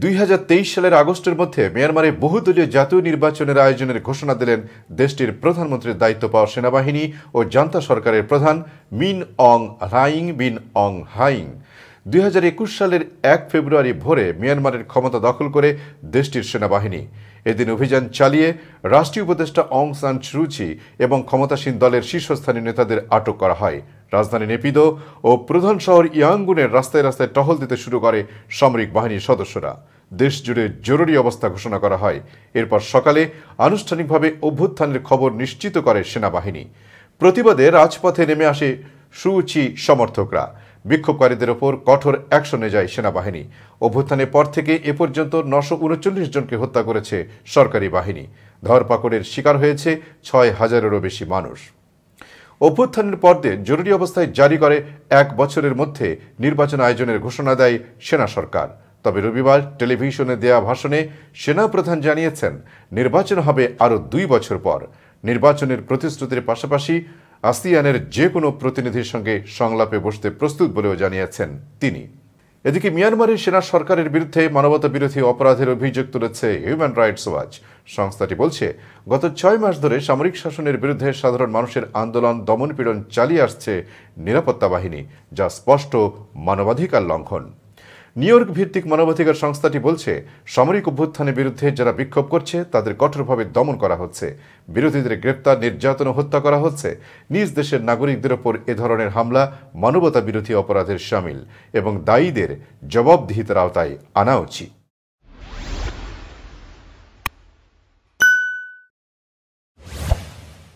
দুই সালের আগস্টের মধ্যে মিয়ানমারে বহুদলীয় জাতীয় নির্বাচনের আয়োজনের ঘোষণা দিলেন দেশটির প্রধানমন্ত্রীর দায়িত্ব পাওয়া সেনাবাহিনী ও জান্তা সরকারের প্রধান মিন অং রাইং বিন অং হাইং দুই সালের এক ফেব্রুয়ারি ভোরে মিয়ানমারের ক্ষমতা দখল করে দেশটির সেনাবাহিনী এদিন অভিযান চালিয়ে রাষ্ট্রীয় উপদেষ্টা অং সান সুচি এবং ক্ষমতাসীন দলের শীর্ষস্থানীয় নেতাদের আটক করা হয় রাজধানী নেপিদো ও প্রধান শহর ইয়াঙ্গুনের রাস্তায় রাস্তায় টহল দিতে শুরু করে সামরিক বাহিনীর সদস্যরা দেশ জুড়ে জরুরি অবস্থা ঘোষণা করা হয় এরপর সকালে আনুষ্ঠানিকভাবে অভ্যুত্থানের খবর নিশ্চিত করে সেনাবাহিনী প্রতিবাদে রাজপথে নেমে আসে সুচি সমর্থকরা বিক্ষোভকারীদের ওপর কঠোর অ্যাকশনে যায় সেনাবাহিনী অভ্যুত্থানের পর থেকে এ পর্যন্ত নশো উনচল্লিশ জনকে হত্যা করেছে সরকারি বাহিনী ধরপাকড়ের শিকার হয়েছে ছয় হাজারেরও বেশি মানুষ অভ্যুত্থানের পর্দে জরুরি অবস্থায় জারি করে এক বছরের মধ্যে নির্বাচন আয়োজনের ঘোষণা দেয় সেনা সরকার তবে রবিবার টেলিভিশনে দেয়া ভাষণে সেনাপ্রধান জানিয়েছেন নির্বাচন হবে আরও দুই বছর পর নির্বাচনের প্রতিশ্রুতির পাশাপাশি আসিয়ানের যে কোনো প্রতিনিধির সঙ্গে সংলাপে বসতে প্রস্তুত বলেও জানিয়েছেন তিনি এদিকে মিয়ানমারের সেনা সরকারের বিরুদ্ধে মানবতা বিরোধী অপরাধের অভিযোগ তুলেছে হিউম্যান রাইটস ওয়াচ সংস্থাটি বলছে গত ছয় মাস ধরে সামরিক শাসনের বিরুদ্ধে সাধারণ মানুষের আন্দোলন দমনপীড়ন চালিয়ে আসছে নিরাপত্তা বাহিনী যা স্পষ্ট মানবাধিকার লঙ্ঘন নিউ ইয়র্ক ভিত্তিক মানবাধিকার সংস্থাটি বলছে সামরিক অভ্যুত্থানের বিরুদ্ধে যারা বিক্ষোভ করছে তাদের কঠোরভাবে দমন করা হচ্ছে বিরোধীদের গ্রেপ্তার নির্যাতন ও হত্যা করা হচ্ছে নিজ দেশের নাগরিকদের ওপর এ ধরনের হামলা মানবতা বিরোধী অপরাধের সামিল এবং দায়ীদের জবাবদিহিতার আওতায় আনা উচিত